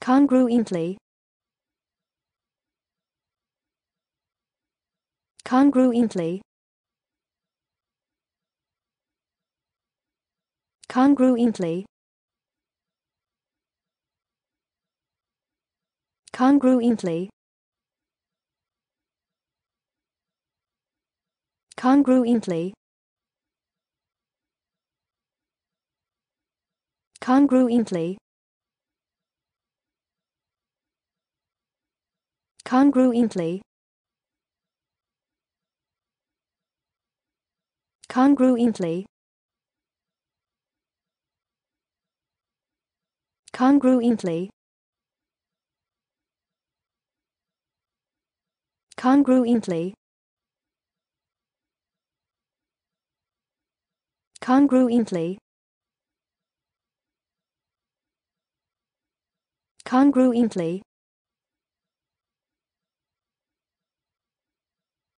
congruently congruently congruently congruently congruently congruently congruently congruently congruently congruently congruently congruently